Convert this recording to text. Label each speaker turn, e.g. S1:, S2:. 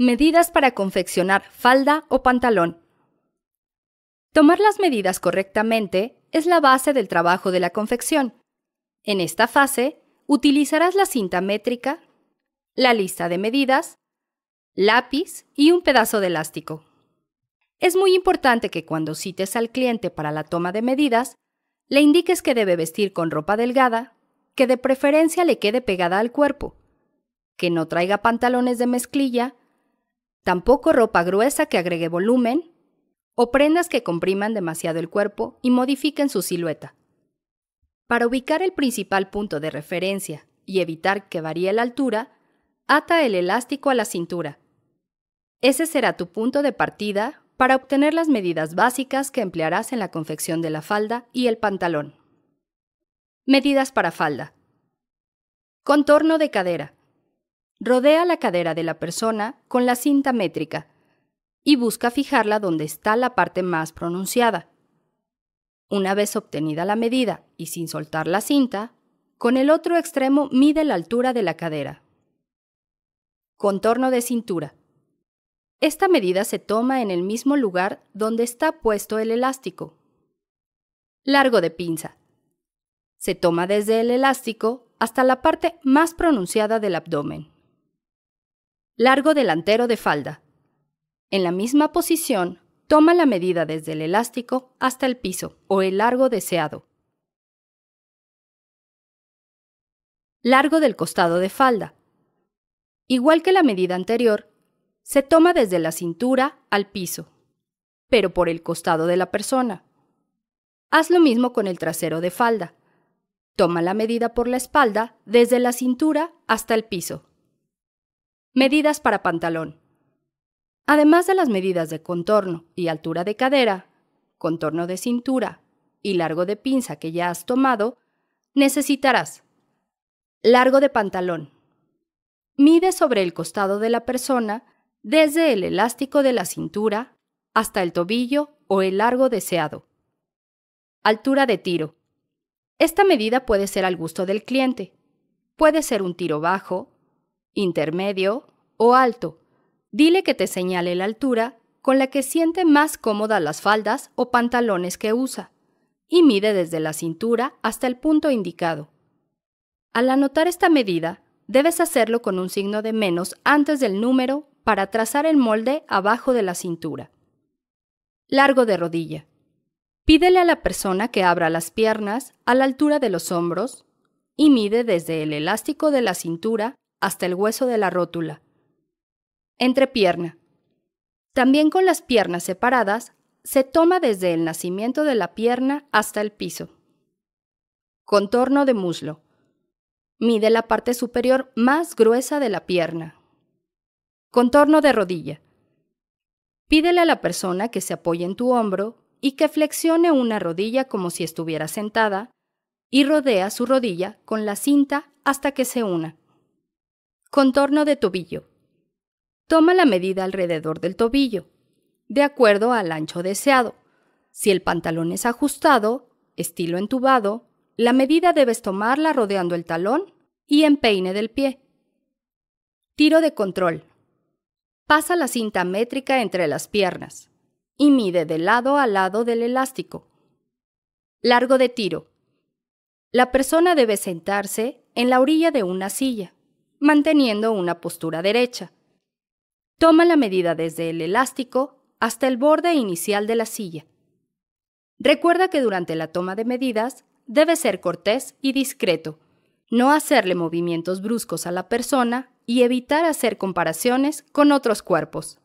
S1: Medidas para confeccionar falda o pantalón. Tomar las medidas correctamente es la base del trabajo de la confección. En esta fase, utilizarás la cinta métrica, la lista de medidas, lápiz y un pedazo de elástico. Es muy importante que cuando cites al cliente para la toma de medidas, le indiques que debe vestir con ropa delgada, que de preferencia le quede pegada al cuerpo, que no traiga pantalones de mezclilla tampoco ropa gruesa que agregue volumen o prendas que compriman demasiado el cuerpo y modifiquen su silueta. Para ubicar el principal punto de referencia y evitar que varíe la altura, ata el elástico a la cintura. Ese será tu punto de partida para obtener las medidas básicas que emplearás en la confección de la falda y el pantalón. Medidas para falda. Contorno de cadera. Rodea la cadera de la persona con la cinta métrica y busca fijarla donde está la parte más pronunciada. Una vez obtenida la medida y sin soltar la cinta, con el otro extremo mide la altura de la cadera. Contorno de cintura. Esta medida se toma en el mismo lugar donde está puesto el elástico. Largo de pinza. Se toma desde el elástico hasta la parte más pronunciada del abdomen largo delantero de falda. En la misma posición, toma la medida desde el elástico hasta el piso o el largo deseado. Largo del costado de falda. Igual que la medida anterior, se toma desde la cintura al piso, pero por el costado de la persona. Haz lo mismo con el trasero de falda. Toma la medida por la espalda desde la cintura hasta el piso Medidas para pantalón. Además de las medidas de contorno y altura de cadera, contorno de cintura y largo de pinza que ya has tomado, necesitarás largo de pantalón. Mide sobre el costado de la persona desde el elástico de la cintura hasta el tobillo o el largo deseado. Altura de tiro. Esta medida puede ser al gusto del cliente. Puede ser un tiro bajo, intermedio o alto. Dile que te señale la altura con la que siente más cómoda las faldas o pantalones que usa y mide desde la cintura hasta el punto indicado. Al anotar esta medida, debes hacerlo con un signo de menos antes del número para trazar el molde abajo de la cintura. Largo de rodilla. Pídele a la persona que abra las piernas a la altura de los hombros y mide desde el elástico de la cintura hasta el hueso de la rótula. Entrepierna. También con las piernas separadas, se toma desde el nacimiento de la pierna hasta el piso. Contorno de muslo. Mide la parte superior más gruesa de la pierna. Contorno de rodilla. Pídele a la persona que se apoye en tu hombro y que flexione una rodilla como si estuviera sentada y rodea su rodilla con la cinta hasta que se una. Contorno de tobillo. Toma la medida alrededor del tobillo, de acuerdo al ancho deseado. Si el pantalón es ajustado, estilo entubado, la medida debes tomarla rodeando el talón y en empeine del pie. Tiro de control. Pasa la cinta métrica entre las piernas y mide de lado a lado del elástico. Largo de tiro. La persona debe sentarse en la orilla de una silla manteniendo una postura derecha. Toma la medida desde el elástico hasta el borde inicial de la silla. Recuerda que durante la toma de medidas debe ser cortés y discreto, no hacerle movimientos bruscos a la persona y evitar hacer comparaciones con otros cuerpos.